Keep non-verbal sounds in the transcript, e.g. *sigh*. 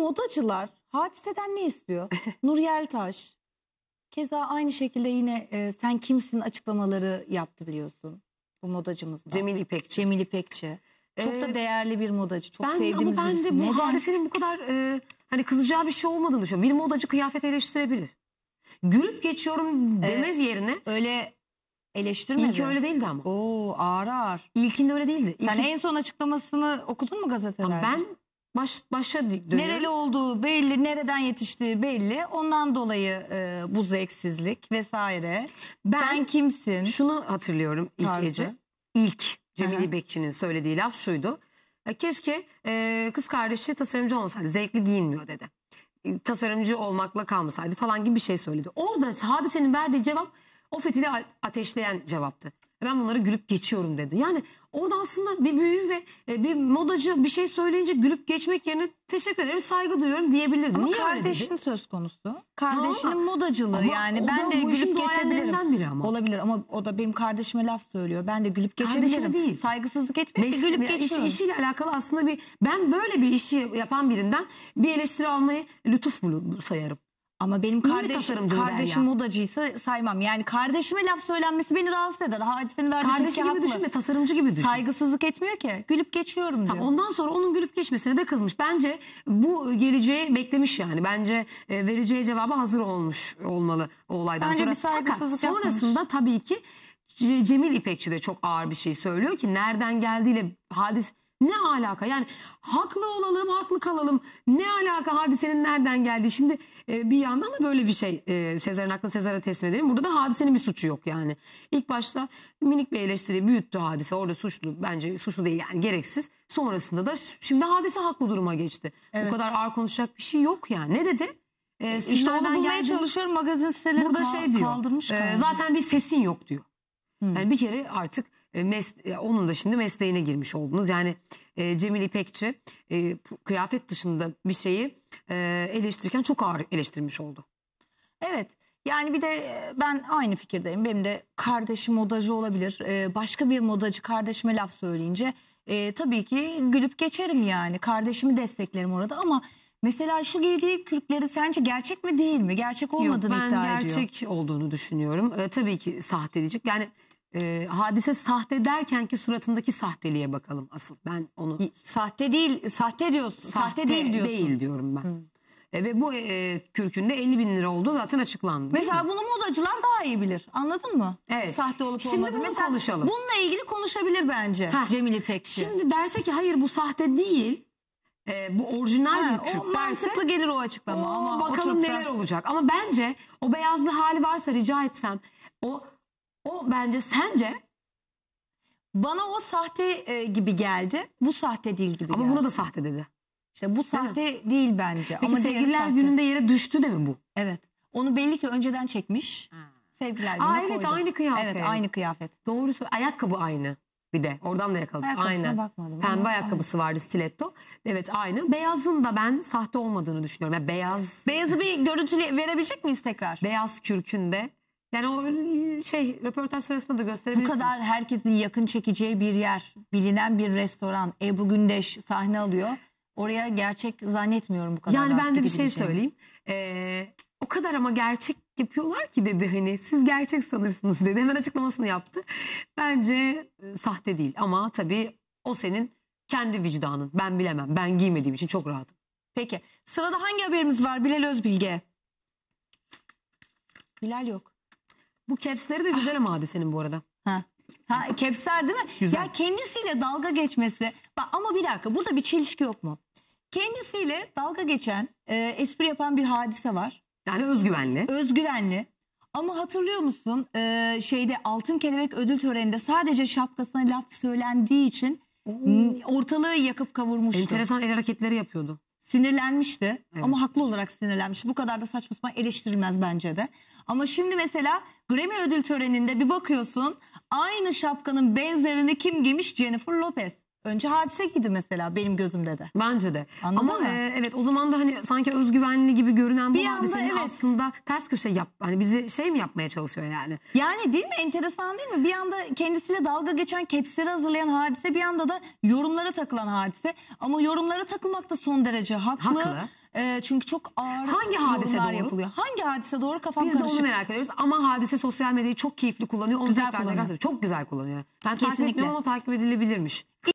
modacılar hadiseden ne istiyor? *laughs* Nur Yeltaş. Keza aynı şekilde yine e, sen kimsin açıklamaları yaptı biliyorsun. Bu modacımız Cemil İpekçi. Cemil İpekçi. Çok da ee, değerli bir modacı. Çok ben, sevdiğimiz ama ben birisi. de bu Neden? hadisenin bu kadar e, hani kızacağı bir şey olmadığını düşünüyorum. Bir modacı kıyafet eleştirebilir. Gülüp geçiyorum demez evet, yerine. Öyle eleştirmedi. İlki öyle değildi ama. Oo ağır ağır. İlkinde öyle değildi. İlkin... Sen en son açıklamasını okudun mu gazetelerde? ben Baş, başa dönüyor. Nereli olduğu belli, nereden yetiştiği belli. Ondan dolayı e, bu zevksizlik vesaire. Ben Sen kimsin? Şunu hatırlıyorum ilk tarzı. Ece. İlk Cemil İbekçi'nin söylediği laf şuydu. E, keşke e, kız kardeşi tasarımcı olmasaydı. Zevkli giyinmiyor dedi. E, tasarımcı olmakla kalmasaydı falan gibi bir şey söyledi. Orada hadisenin verdiği cevap o fitili ateşleyen cevaptı. E, ben bunları gülüp geçiyorum dedi. Yani orada aslında bir büyü ve e, bir modacı bir şey söyleyince gülüp geçmek yerine teşekkür ederim saygı duyuyorum diyebilirdi. Ama Niye kardeşin dedi? söz konusu. Kardeşinin tamam. modacılığı ama yani ben de gülüp geçebilirim. Biri ama. Olabilir ama o da benim kardeşime laf söylüyor. Ben de gülüp geçebilirim. Kardeşine değil. Saygısızlık etmek Mes- gülüp geçiyorum. Iş, işiyle alakalı aslında bir ben böyle bir işi yapan birinden bir eleştiri almayı lütuf sayarım. Ama benim kardeşim, kardeşim modacıysa saymam. Yani kardeşime laf söylenmesi beni rahatsız eder. Hadisenin verdiği Kardeşi gibi haklı. düşünme, tasarımcı gibi düşün. Saygısızlık etmiyor ki. Gülüp geçiyorum diyor. Tamam, ondan sonra onun gülüp geçmesine de kızmış. Bence bu geleceği beklemiş yani. Bence e, vereceği cevaba hazır olmuş olmalı o olaydan Bence sonra. bir saygısızlık Fakat sonrasında yapmış. tabii ki Cemil İpekçi de çok ağır bir şey söylüyor ki nereden geldiğiyle hadis ne alaka? Yani haklı olalım, haklı kalalım. Ne alaka hadisenin nereden geldiği? Şimdi e, bir yandan da böyle bir şey. E, Sezar'ın aklını Sezar'a teslim edelim. Burada da hadisenin bir suçu yok yani. İlk başta minik bir eleştiri büyüttü hadise. Orada suçlu bence suçlu değil yani gereksiz. Sonrasında da şimdi hadise haklı duruma geçti. Evet. Bu kadar ağır konuşacak bir şey yok yani. Ne dedi? E, işte onu bulmaya geldim. çalışıyorum magazin siteleri Burada kal şey diyor, kaldırmış. E, zaten bir sesin yok diyor. Hmm. Yani bir kere artık e, e, onun da şimdi mesleğine girmiş oldunuz. Yani e, Cemil İpekçi kıyafet dışında bir şeyi e, eleştirirken çok ağır eleştirmiş oldu. Evet. Yani bir de ben aynı fikirdeyim. Benim de kardeşim modacı olabilir. başka bir modacı kardeşime laf söyleyince tabii ki gülüp geçerim yani. Kardeşimi desteklerim orada ama mesela şu giydiği kürkleri sence gerçek mi değil mi? Gerçek olmadığını Yok, iddia ediyor. Ben gerçek olduğunu düşünüyorum. Ee, tabii ki sahte diyecek. Yani e, hadise sahte derken ki suratındaki sahteliğe bakalım asıl. Ben onu sahte değil, sahte diyorsun. Sahte, sahte değil diyorsun. Değil diyorum ben. E, ve bu e, kürkünde 50 bin lira olduğu zaten açıklandı. Mesela bunu modacılar daha iyi bilir. Anladın mı? Evet. Sahte olup Şimdi olmadığını. Şimdi konuşalım. Bununla ilgili konuşabilir bence Heh. Cemil İpekçi. Şimdi derse ki hayır bu sahte değil. E, bu orijinal ha, bir o Mantıklı gelir o açıklama. O, ama bakalım o neler da... olacak. Ama bence o beyazlı hali varsa rica etsem o o bence sence Bana o sahte e, gibi geldi. Bu sahte değil gibi ama geldi. buna da sahte dedi. İşte bu sahte değil, bence. Peki ama diğeri sevgililer gününde yere düştü de mi bu? Evet. Onu belli ki önceden çekmiş. Sevgililer gününe Aa, evet, koydu. aynı kıyafet. Evet aynı kıyafet. Doğru Ayakkabı aynı. Bir de oradan da yakaladık. Ayakkabısına aynı. bakmadım. Pembe ama- ayakkabısı vardı stiletto. Evet aynı. Beyazın da ben sahte olmadığını düşünüyorum. Yani beyaz Beyazı bir görüntü verebilecek miyiz tekrar? beyaz kürkünde. Yani o şey röportaj sırasında da Bu kadar herkesin yakın çekeceği bir yer, bilinen bir restoran. Ebru Gündeş sahne alıyor. Oraya gerçek zannetmiyorum bu kadar Yani rahat ben de bir şey söyleyeyim. Ee, o kadar ama gerçek yapıyorlar ki dedi hani siz gerçek sanırsınız dedi. Hemen açıklamasını yaptı. Bence e, sahte değil ama tabii o senin kendi vicdanın. Ben bilemem. Ben giymediğim için çok rahatım. Peki. Sırada hangi haberimiz var Bilal Özbilge? Bilal yok. Bu capsleri de güzel ama hadisenin bu arada. Ha. Ha, kepser değil mi? Güzel. Ya kendisiyle dalga geçmesi. Bak ama bir dakika burada bir çelişki yok mu? Kendisiyle dalga geçen, e, espri yapan bir hadise var. Yani özgüvenli. Özgüvenli. Ama hatırlıyor musun e, şeyde Altın Kelebek ödül töreninde sadece şapkasına laf söylendiği için ortalığı yakıp kavurmuştu. Enteresan el hareketleri yapıyordu. Sinirlenmişti evet. ama haklı olarak sinirlenmişti. Bu kadar da saçma sapan eleştirilmez bence de. Ama şimdi mesela Grammy ödül töreninde bir bakıyorsun aynı şapkanın benzerini kim giymiş? Jennifer Lopez. Önce hadise gidi mesela benim gözümde de. Bence de. Anladın Ama mı? E, evet o zaman da hani sanki özgüvenli gibi görünen bu Bir anda hadisenin evet. aslında ters köşe yap hani bizi şey mi yapmaya çalışıyor yani? Yani değil mi enteresan değil mi? Bir anda kendisiyle dalga geçen kepsleri hazırlayan hadise bir anda da yorumlara takılan hadise. Ama yorumlara takılmak da son derece haklı. Haklı. E, çünkü çok ağır Hangi hadise yorumlar doğru? yapılıyor. Hangi hadise doğru kafam Biz karışık. de onu merak ediyoruz ama hadise sosyal medyayı çok keyifli kullanıyor. Onu güzel kullanıyor. Çok güzel kullanıyor. Ben takip Kesinlikle. etmiyorum ama takip edilebilirmiş.